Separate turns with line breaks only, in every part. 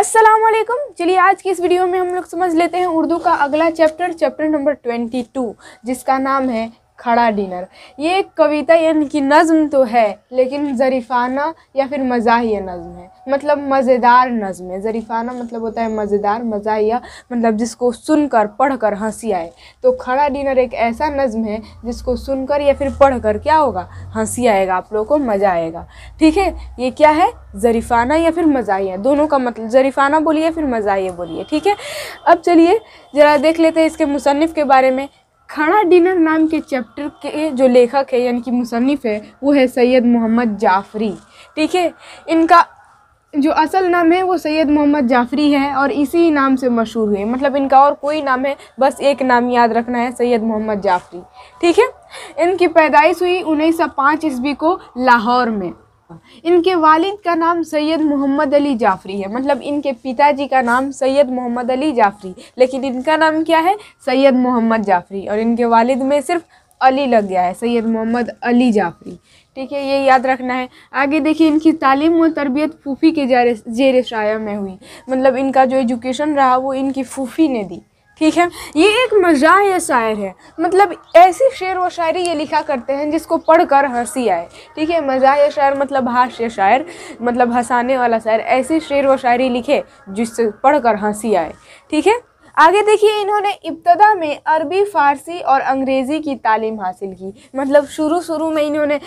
असलम चलिए आज की इस वीडियो में हम लोग समझ लेते हैं उर्दू का अगला chapter chapter number twenty two जिसका नाम है खड़ा डिनर ये एक कविता यानी कि नज़म तो है लेकिन ज़रीफ़ाना या फिर मज़ाहिया नज़म है मतलब मज़ेदार नज़म है ज़रीफ़ाना मतलब होता है मज़ेदार मज़ाहिया मतलब जिसको सुनकर पढ़कर हंसी आए तो खड़ा डिनर एक ऐसा नज़म है जिसको सुनकर या फिर पढ़कर क्या होगा हंसी आएगा आप लोगों को मज़ा आएगा ठीक है ये क्या है ज़रीफ़ाना या फिर मज़ाहिया दोनों का मतलब ज़रीफ़ाना बोलिए फिर मज़ाहिया बोलिए ठीक है अब चलिए ज़रा देख लेते हैं इसके मुसनफ़ के बारे में खड़ा डिनर नाम के चैप्टर के जो लेखक है यानी कि मुसनफ़ है वो है सैयद मोहम्मद जाफ़री ठीक है इनका जो असल नाम है वो सैयद मोहम्मद जाफ़री है और इसी नाम से मशहूर हुए मतलब इनका और कोई नाम है बस एक नाम याद रखना है सैयद मोहम्मद जाफ़री ठीक है इनकी पैदाइश हुई उन्नीस सौ पाँच ईस्वी को लाहौर में इनके वालिद का नाम सैयद मोहम्मद अली जाफरी है मतलब इनके पिताजी का नाम सैयद मोहम्मद अली जाफरी लेकिन इनका नाम क्या है सैयद मोहम्मद जाफरी और इनके वालिद में सिर्फ अली लग गया है सैयद मोहम्मद अली जाफरी ठीक है ये याद रखना है आगे देखिए इनकी तालीम व तरबियत फूफी के जेर शाया में हुई मतलब इनका जो एजुकेशन रहा वो इनकी फूफी ने दी ठीक है ये एक या शायर है मतलब ऐसी शेर व शायरी ये लिखा करते हैं जिसको पढ़कर हंसी आए ठीक है या शायर मतलब हास्य शायर मतलब हंसाने वाला शायर ऐसी शेर व शायरी लिखे जिससे पढ़कर हंसी आए ठीक है आगे देखिए इन्होंने इब्तदा में अरबी फ़ारसी और अंग्रेज़ी की तालीम हासिल की मतलब शुरू शुरू में इन्होंने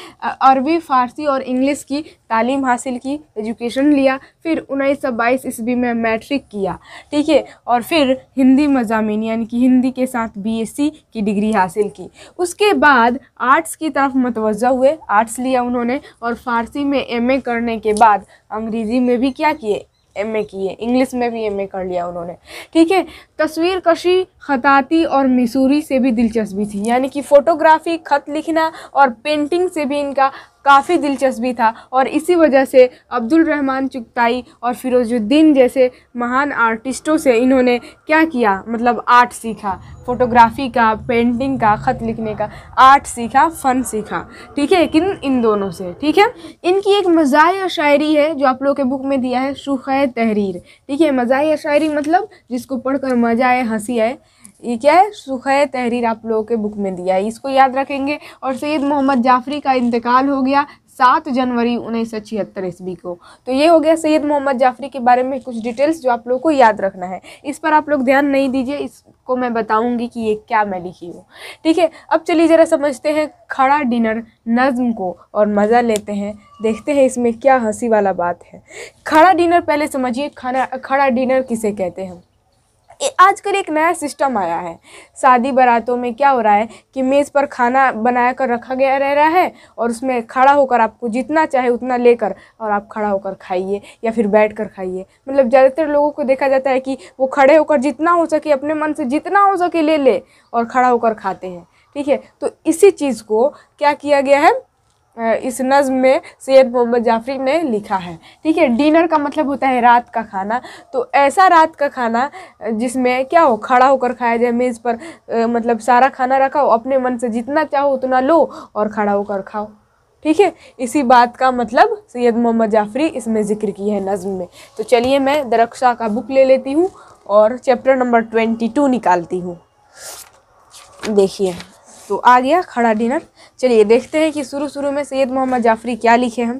अरबी फ़ारसी और इंग्लिश की तालीम हासिल की एजुकेशन लिया फिर उन्नीस सौ बाईस ईस्वी में मैट्रिक किया ठीक है और फिर हिंदी मजामी यानी कि हिंदी के साथ बीएससी की डिग्री हासिल की उसके बाद आर्ट्स की तरफ मतवज़ा हुए आर्ट्स लिया उन्होंने और फ़ारसी में ए करने के बाद अंग्रेज़ी में भी क्या किए एम ए की है इंग्लिश में भी एम ए कर लिया उन्होंने ठीक है तस्वीर कशी खताती और मिसूरी से भी दिलचस्पी थी यानी कि फ़ोटोग्राफी ख़त लिखना और पेंटिंग से भी इनका काफ़ी दिलचस्पी था और इसी वजह से अब्दुल रहमान चुगताई और फिरोजुद्दीन जैसे महान आर्टिस्टों से इन्होंने क्या किया मतलब आर्ट सीखा फ़ोटोग्राफी का पेंटिंग का ख़त लिखने का आर्ट सीखा फ़न सीखा ठीक है किन इन दोनों से ठीक है इनकी एक मज़ाही शायरी है जो आप लोगों के बुक में दिया है शुख तहरीर ठीक है मज़ाही शायरी मतलब जिसको पढ़कर मज़ा आए हंसी आए ये क्या है सुखय तहरीर आप लोगों के बुक में दिया है इसको याद रखेंगे और सैद मोहम्मद जाफरी का इंतकाल हो गया सात जनवरी उन्नीस सौ छिहत्तर ईस्वी को तो ये हो गया सैयद मोहम्मद जाफरी के बारे में कुछ डिटेल्स जो आप लोगों को याद रखना है इस पर आप लोग ध्यान नहीं दीजिए इसको मैं बताऊंगी कि ये क्या मैं लिखी हूँ ठीक है अब चलिए ज़रा समझते हैं खड़ा डिनर नज़म को और मज़ा लेते हैं देखते हैं इसमें क्या हंसी वाला बात है खड़ा डिनर पहले समझिए खाना खड़ा डिनर किसे कहते हैं आजकल एक नया सिस्टम आया है शादी बारातों में क्या हो रहा है कि मेज़ पर खाना बना कर रखा गया रह रहा है और उसमें खड़ा होकर आपको जितना चाहे उतना लेकर और आप खड़ा होकर खाइए या फिर बैठ कर खाइए मतलब ज़्यादातर लोगों को देखा जाता है कि वो खड़े होकर जितना हो सके अपने मन से जितना हो सके ले ले और खड़ा होकर खाते हैं ठीक है तो इसी चीज़ को क्या किया गया है इस नज़म में सैयद मोहम्मद जाफरी ने लिखा है ठीक है डिनर का मतलब होता है रात का खाना तो ऐसा रात का खाना जिसमें क्या हो खड़ा होकर खाया जाए मेज़ पर आ, मतलब सारा खाना रखा हो अपने मन से जितना चाहो उतना लो और खड़ा होकर खाओ ठीक है इसी बात का मतलब सैयद मोहम्मद जाफरी इसमें ज़िक्र की है नज़म में तो चलिए मैं दरख्शा का बुक ले लेती हूँ और चैप्टर नंबर ट्वेंटी टू निकालती हूँ देखिए तो आ गया खड़ा डिनर चलिए देखते हैं कि शुरू शुरू में सैयद मोहम्मद जाफरी क्या लिखे हैं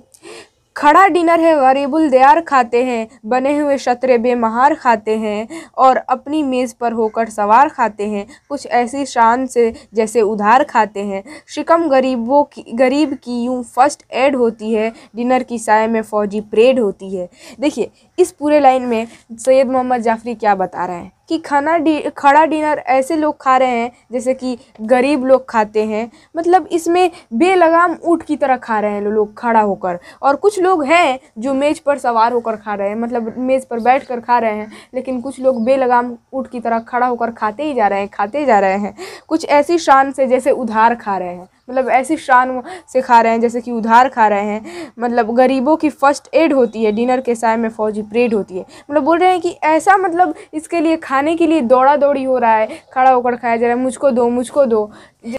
खड़ा डिनर है गरीबुल दयार खाते हैं बने हुए शतरे बेमहार खाते हैं और अपनी मेज़ पर होकर सवार खाते हैं कुछ ऐसी शान से जैसे उधार खाते हैं शिकम गरीबों की गरीब की यूँ फर्स्ट एड होती है डिनर की साय में फ़ौजी परेड होती है देखिए इस पूरे लाइन में सैयद मोहम्मद जाफरी क्या बता रहे हैं कि खाना डी खड़ा डिनर ऐसे लोग खा रहे हैं जैसे कि गरीब लोग खाते हैं मतलब इसमें बेलगाम ऊँट की तरह खा रहे हैं लोग खड़ा होकर और कुछ लोग हैं जो मेज़ पर सवार होकर खा रहे हैं मतलब मेज़ पर बैठ कर खा रहे हैं लेकिन कुछ लोग बेलगाम ऊँट की तरह खड़ा होकर खाते ही जा रहे हैं खाते ही जा रहे हैं कुछ ऐसी शान से जैसे उधार खा रहे हैं मतलब ऐसी शान से खा रहे हैं जैसे कि उधार खा रहे हैं मतलब गरीबों की फ़र्स्ट एड होती है डिनर के साय में फौजी परेड होती है मतलब बोल रहे हैं कि ऐसा मतलब इसके लिए खाने के लिए दौड़ा दौड़ी हो रहा है खड़ा होकर खाया जा रहा है मुझको दो मुझको दो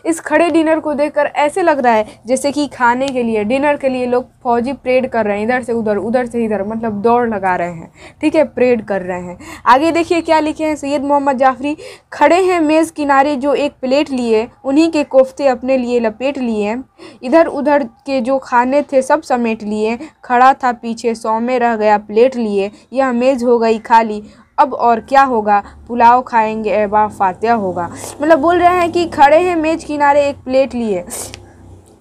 इस खड़े डिनर को देखकर ऐसे लग रहा है जैसे कि खाने के लिए डिनर के लिए लोग फौजी परेड कर रहे हैं इधर से उधर उधर से इधर मतलब दौड़ लगा रहे हैं ठीक है परेड कर रहे हैं आगे देखिए क्या लिखे हैं सैयद मोहम्मद जाफरी खड़े हैं मेज़ किनारे जो एक प्लेट लिए उन्हीं के कोफ्ते अपने लिए लपेट लिए इधर उधर के जो खाने थे सब समेट लिए खड़ा था पीछे सौ में रह गया प्लेट लिए यह मेज़ हो गई खाली अब और क्या होगा पुलाव खाएंगे अहबा फातिया होगा मतलब बोल रहे हैं कि खड़े हैं मेज किनारे एक प्लेट लिए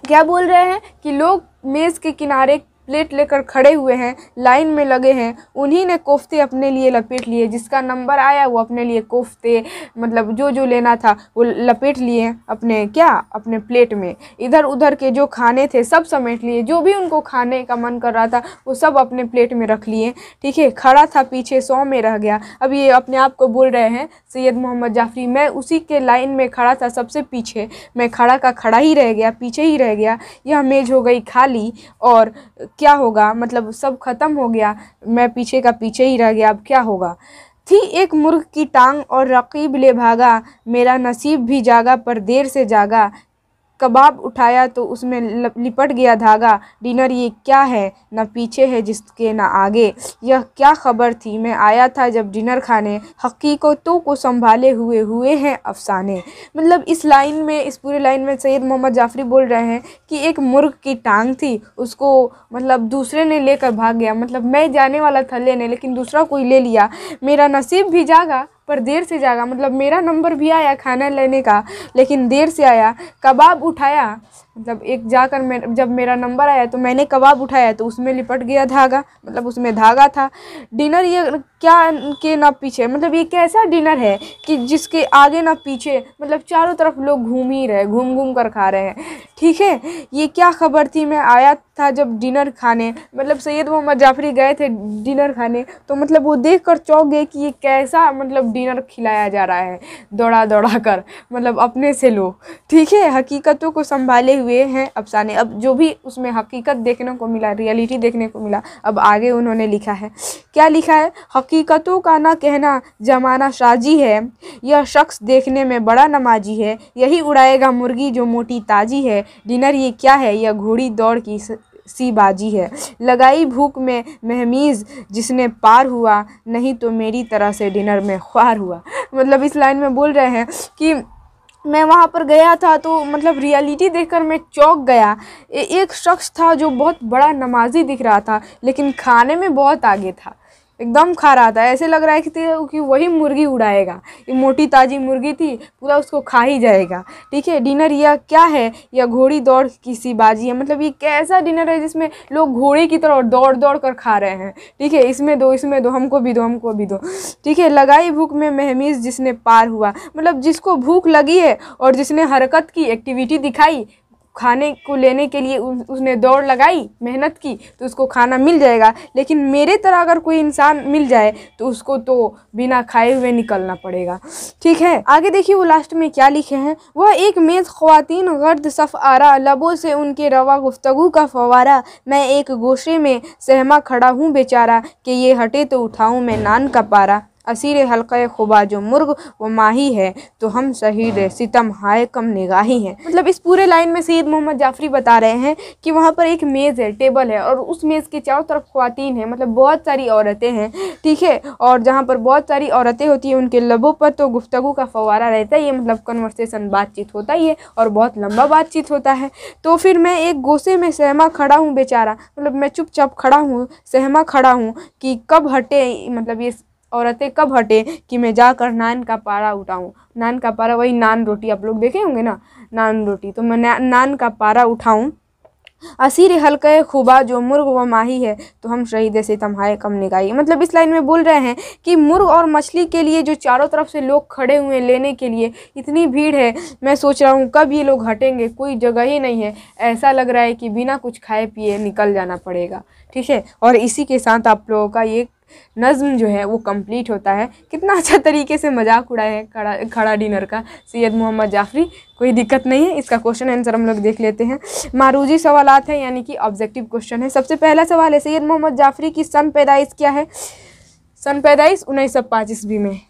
क्या बोल रहे हैं कि लोग मेज़ के किनारे प्लेट लेकर खड़े हुए हैं लाइन में लगे हैं उन्हीं ने कोफ्ते अपने लिए लपेट लिए जिसका नंबर आया वो अपने लिए कोफ्ते मतलब जो जो लेना था वो लपेट लिए अपने क्या अपने प्लेट में इधर उधर के जो खाने थे सब समेट लिए जो भी उनको खाने का मन कर रहा था वो सब अपने प्लेट में रख लिए ठीक है खड़ा था पीछे सौ में रह गया अब ये अपने आप को बोल रहे हैं सैयद मोहम्मद जाफरी मैं उसी के लाइन में खड़ा था सबसे पीछे मैं खड़ा का खड़ा ही रह गया पीछे ही रह गया यह मेज़ हो गई खाली और क्या होगा मतलब सब खत्म हो गया मैं पीछे का पीछे ही रह गया अब क्या होगा थी एक मुर्ग की टांग और रकीब ले भागा मेरा नसीब भी जागा पर देर से जागा कबाब उठाया तो उसमें लिपट गया धागा डिनर ये क्या है ना पीछे है जिसके ना आगे यह क्या खबर थी मैं आया था जब डिनर खाने हकीकतों को संभाले हुए हुए हैं अफसाने मतलब इस लाइन में इस पूरे लाइन में सैयद मोहम्मद जाफरी बोल रहे हैं कि एक मुर्ग की टांग थी उसको मतलब दूसरे ने लेकर भाग गया मतलब मैं जाने वाला था लेने लेकिन दूसरा कोई ले लिया मेरा नसीब भी जागा पर देर से जागा मतलब मेरा नंबर भी आया खाना लेने का लेकिन देर से आया कबाब उठाया मतलब एक जाकर मैं जब मेरा नंबर आया तो मैंने कबाब उठाया तो उसमें लिपट गया धागा मतलब उसमें धागा था डिनर ये क्या के ना पीछे मतलब ये कैसा डिनर है कि जिसके आगे ना पीछे मतलब चारों तरफ लोग घूम ही रहे घूम घूम कर खा रहे हैं ठीक है ये क्या खबर थी मैं आया था जब डिनर खाने मतलब सैयद मोहम्मद जाफरी गए थे डिनर खाने तो मतलब वो देख कर चौंक गए कि ये कैसा मतलब डिनर खिलाया जा रहा है दौड़ा दौड़ा कर मतलब अपने से लो ठीक है हकीकतों को संभाले हुए हैं अफसाने अब जो भी उसमें हकीकत देखने को मिला रियलिटी देखने को मिला अब आगे उन्होंने लिखा है क्या लिखा है हकीकतों का ना कहना जमाना साजी है यह शख्स देखने में बड़ा नमाजी है यही उड़ाएगा मुर्गी जो मोटी ताजी है डिनर ये क्या है यह घोड़ी दौड़ की सी बाजी है लगाई भूख में महमीज़ जिसने पार हुआ नहीं तो मेरी तरह से डिनर में ख्वार हुआ मतलब इस लाइन में बोल रहे हैं कि मैं वहाँ पर गया था तो मतलब रियलिटी देखकर मैं चौंक गया एक शख्स था जो बहुत बड़ा नमाजी दिख रहा था लेकिन खाने में बहुत आगे था एकदम खा रहा था ऐसे लग रहा है कि, वही मुर्गी उड़ाएगा ये मोटी ताज़ी मुर्गी थी पूरा उसको खा ही जाएगा ठीक है डिनर यह क्या है यह घोड़ी दौड़ किसी बाजी है मतलब ये कैसा डिनर है जिसमें लोग घोड़े की तरह दौड़ दौड़ कर खा रहे हैं ठीक है इसमें दो इसमें दो हमको भी दो हमको भी दो ठीक है लगाई भूख में महमीज जिसने पार हुआ मतलब जिसको भूख लगी है और जिसने हरकत की एक्टिविटी दिखाई खाने को लेने के लिए उसने दौड़ लगाई मेहनत की तो उसको खाना मिल जाएगा लेकिन मेरे तरह अगर कोई इंसान मिल जाए तो उसको तो बिना खाए हुए निकलना पड़ेगा ठीक है आगे देखिए वो लास्ट में क्या लिखे हैं वह एक मेज़ ख़वातीन गर्द सफ़ आरा लबों से उनके रवा गुफ्तगु का फवारा मैं एक गोशे में सहमा खड़ा हूँ बेचारा कि ये हटे तो उठाऊँ मैं नान का पारा असीर हल्का खुबा जो मुर्ग व माही है तो हम शहीद सितम हाय कम निगाही हैं मतलब इस पूरे लाइन में सैद मोहम्मद जाफरी बता रहे हैं कि वहाँ पर एक मेज़ है टेबल है और उस मेज़ के चारों तरफ खुवान हैं मतलब बहुत सारी औरतें हैं ठीक है और जहाँ पर बहुत सारी औरतें होती हैं उनके लबों पर तो गुफ्तु का फवारा रहता है ये मतलब कन्वर्सेशन बातचीत होता ही है और बहुत लंबा बातचीत होता है तो फिर मैं एक गोसे में सहमा खड़ा हूँ बेचारा मतलब मैं चुपचाप खड़ा हूँ सहमा खड़ा हूँ कि कब हटे मतलब ये औरतें कब हटे कि मैं जाकर नान का पारा उठाऊँ नान का पारा वही नान रोटी आप लोग देखे होंगे ना नान रोटी तो मैं ना, नान का पारा उठाऊँ असीर हल्के खुबा जो मुर्ग व माही है तो हम शहीद से तमहाए कम निकाई मतलब इस लाइन में बोल रहे हैं कि मुर्ग और मछली के लिए जो चारों तरफ से लोग खड़े हुए हैं लेने के लिए इतनी भीड़ है मैं सोच रहा हूँ कब ये लोग हटेंगे कोई जगह ही नहीं है ऐसा लग रहा है कि बिना कुछ खाए पिए निकल जाना पड़ेगा ठीक है और इसी के साथ आप लोगों का ये नज़म जो है वो कंप्लीट होता है कितना अच्छा तरीके से मजाक उड़ाए हैं खड़ा खड़ा डिनर का सैयद मोहम्मद जाफरी कोई दिक्कत नहीं है इसका क्वेश्चन आंसर हम लोग देख लेते हैं मारूजी सवाल हैं यानी कि ऑब्जेक्टिव क्वेश्चन है सबसे पहला सवाल है सैयद मोहम्मद जाफरी की सन पैदाइश क्या है सन पैदाइश उन्नीस सौ ईस्वी में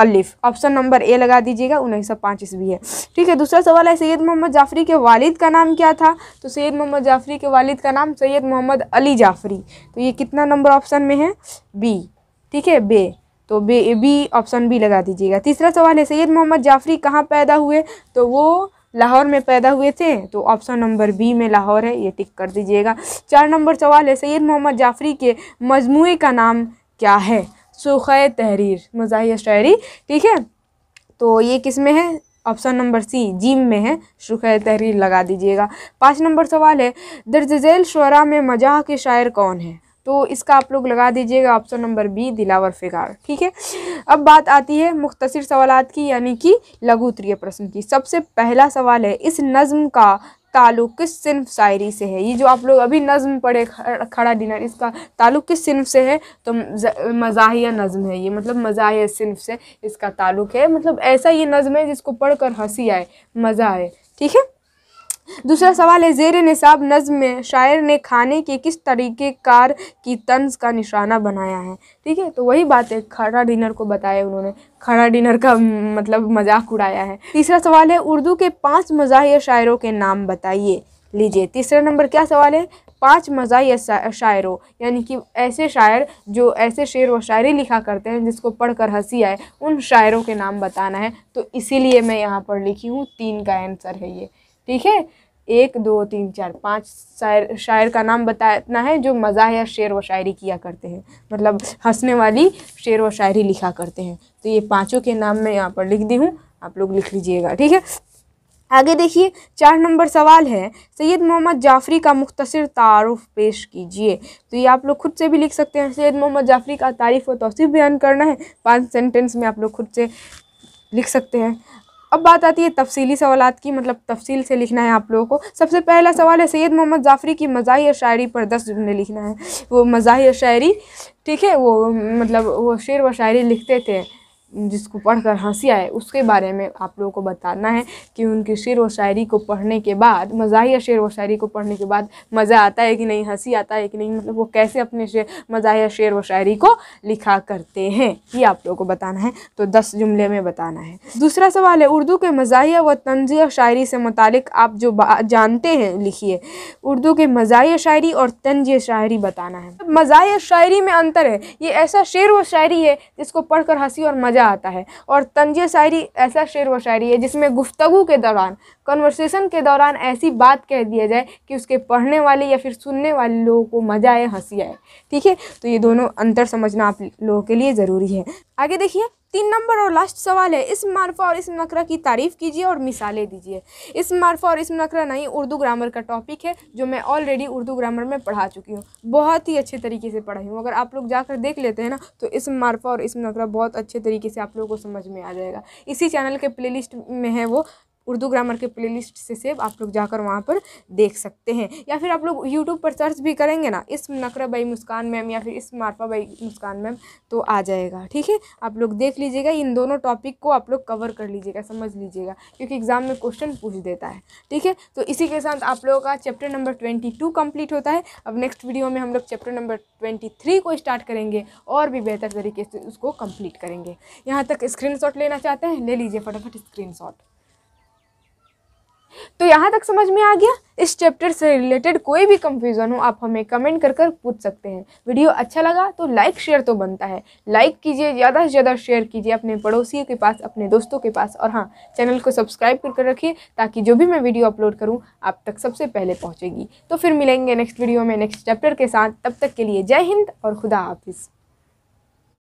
अलिफ ऑप्शन नंबर ए लगा दीजिएगा उन्नीस सौ पाँच ईस्वी है ठीक है दूसरा सवाल है सैयद मोहम्मद जाफरी के वालिद का नाम क्या था तो सैयद मोहम्मद जाफरी के वालिद का नाम सैयद मोहम्मद अली जाफरी तो ये कितना नंबर ऑप्शन में है बी ठीक है बे तो बे बी ऑप्शन बी लगा दीजिएगा तीसरा सवाल है सैयद मोहम्मद जाफरी कहाँ पैदा हुए तो वो लाहौर में पैदा हुए थे तो ऑप्शन नंबर बी में लाहौर है ये टिक कर दीजिएगा चार नंबर सवाल है सैयद मोहम्मद जाफरी के मजमू का नाम क्या है सुख़ तहरीर मजा शायरी ठीक है तो ये किस में है ऑप्शन नंबर सी जीम में है शुख तहरीर लगा दीजिएगा पाँच नंबर सवाल है दर्ज झेल शरा में मजाह के शायर कौन है तो इसका आप लोग लगा दीजिएगा option number B Dilawar Figar ठीक है अब बात आती है मुख्तर सवालत की यानी कि लघु त्रिय प्रश्न की सबसे पहला सवाल है इस नज़म का ताल्लुक़ किस सिनफ शायरी से है ये जो आप लोग अभी नज़म पढ़े खड़ा डिनर इसका ताल्लुक़ किस सिनफ से है तो मज़ाहिया नज़म है ये मतलब मज़ाहिया सिनफ से इसका ताल्लुक़ है मतलब ऐसा ये नज़म है जिसको पढ़ कर हंसी आए मज़ा आए ठीक है दूसरा सवाल है जेर नसाब नज़म में शायर ने खाने के किस तरीके कार की तंज का निशाना बनाया है ठीक है तो वही बात है खड़ा डिनर को बताया उन्होंने खड़ा डिनर का मतलब मजाक उड़ाया है तीसरा सवाल है उर्दू के पाँच मज़ाहिया शायरों के नाम बताइए लीजिए तीसरा नंबर क्या सवाल है पांच मज़ाहिया शायरों यानी कि ऐसे शायर जो ऐसे शेर व शायरी लिखा करते हैं जिसको पढ़कर हंसी आए उन शायरों के नाम बताना है तो इसीलिए मैं यहाँ पर लिखी हूँ तीन का आंसर है ये ठीक है एक दो तीन चार पाँच शायर शायर का नाम बताना है जो मज़ा या शेर व शायरी किया करते हैं मतलब हंसने वाली शेर व शायरी लिखा करते हैं तो ये पांचों के नाम मैं यहाँ पर लिख दी हूँ आप लोग लिख लीजिएगा ठीक है आगे देखिए चार नंबर सवाल है सैयद मोहम्मद जाफरी का मुख्तर तारफ़ पेश कीजिए तो ये आप लोग खुद से भी लिख सकते हैं सैयद मोहम्मद जाफरी का तारीफ़ व तोसीफ़ बयान करना है पाँच सेंटेंस में आप लोग खुद से लिख सकते हैं अब बात आती है तफसीली सवाल की मतलब तफसील से लिखना है आप लोगों को सबसे पहला सवाल है सैयद मोहम्मद जाफरी की मज़ाही और शायरी पर दस जुमले लिखना है वो मज़ाही और शायरी ठीक है वो मतलब वो शेर व शायरी लिखते थे जिसको पढ़कर हंसी आए उसके बारे में आप लोगों को बताना है कि उनकी शेर व शायरी को पढ़ने के बाद मज़ाहिया शेर व शायरी को पढ़ने के बाद मज़ा आता है कि नहीं हंसी आता है कि नहीं मतलब वो कैसे अपने शेर मज़ाहिया शेर व शायरी को लिखा करते हैं ये आप लोगों को बताना है तो दस जुमले में बताना है दूसरा सवाल है उर्दू के मज़ाहिया व तंजिया शायरी से मुतक आप जो जानते हैं लिखिए उर्दू के मज़ाहिया शायरी और तंजिया शायरी बताना है मज़ाहिया शायरी में अंतर है ये ऐसा शेर व शायरी है जिसको पढ़ हंसी और मज़ा मज़ा आता है और तंज शायरी ऐसा शेर व शायरी है जिसमें गुफ्तगु के दौरान कन्वर्सेशन के दौरान ऐसी बात कह दिया जाए कि उसके पढ़ने वाले या फिर सुनने वाले लोगों को मज़ा आए हंसी आए ठीक है तो ये दोनों अंतर समझना आप लोगों के लिए ज़रूरी है आगे देखिए तीन नंबर और लास्ट सवाल है इस मार्फा और इसम नकरा की तारीफ़ कीजिए और मिसालें दीजिए इस मारफा और इसम नकरा नहीं उर्दू ग्रामर का टॉपिक है जो मैं ऑलरेडी उर्दू ग्रामर में पढ़ा चुकी हूँ बहुत ही अच्छे तरीके से पढ़ाई हूँ अगर आप लोग जाकर देख लेते हैं ना तो इस मारफा और इसम नकरा बहुत अच्छे तरीके से आप लोगों को समझ में आ जाएगा इसी चैनल के प्ले में है वो उर्दू ग्रामर के प्लेलिस्ट से सेव आप लोग जाकर वहाँ पर देख सकते हैं या फिर आप लोग यूट्यूब पर सर्च भी करेंगे ना इस नकरा बाई मुस्कान मैम या फिर इस मार्फा बाई मुस्कान मैम तो आ जाएगा ठीक है आप लोग देख लीजिएगा इन दोनों टॉपिक को आप लोग कवर कर लीजिएगा समझ लीजिएगा क्योंकि एग्ज़ाम में क्वेश्चन पूछ देता है ठीक है तो इसी के साथ आप लोगों का chapter number twenty two complete होता है अब नेक्स्ट वीडियो में हम लोग चैप्टर नंबर ट्वेंटी थ्री को स्टार्ट करेंगे और भी बेहतर तरीके से उसको कम्प्लीट करेंगे यहाँ तक स्क्रीन लेना चाहते हैं ले लीजिए फटाफट स्क्रीन तो यहाँ तक समझ में आ गया इस चैप्टर से रिलेटेड कोई भी कंफ्यूजन हो आप हमें कमेंट कर कर पूछ सकते हैं वीडियो अच्छा लगा तो लाइक शेयर तो बनता है लाइक कीजिए ज़्यादा से ज़्यादा शेयर कीजिए अपने पड़ोसियों के पास अपने दोस्तों के पास और हाँ चैनल को सब्सक्राइब कर कर रखिए ताकि जो भी मैं वीडियो अपलोड करूँ आप तक सबसे पहले पहुँचेगी तो फिर मिलेंगे नेक्स्ट वीडियो में नेक्स्ट चैप्टर के साथ तब तक के लिए जय हिंद और खुदा हाफिज़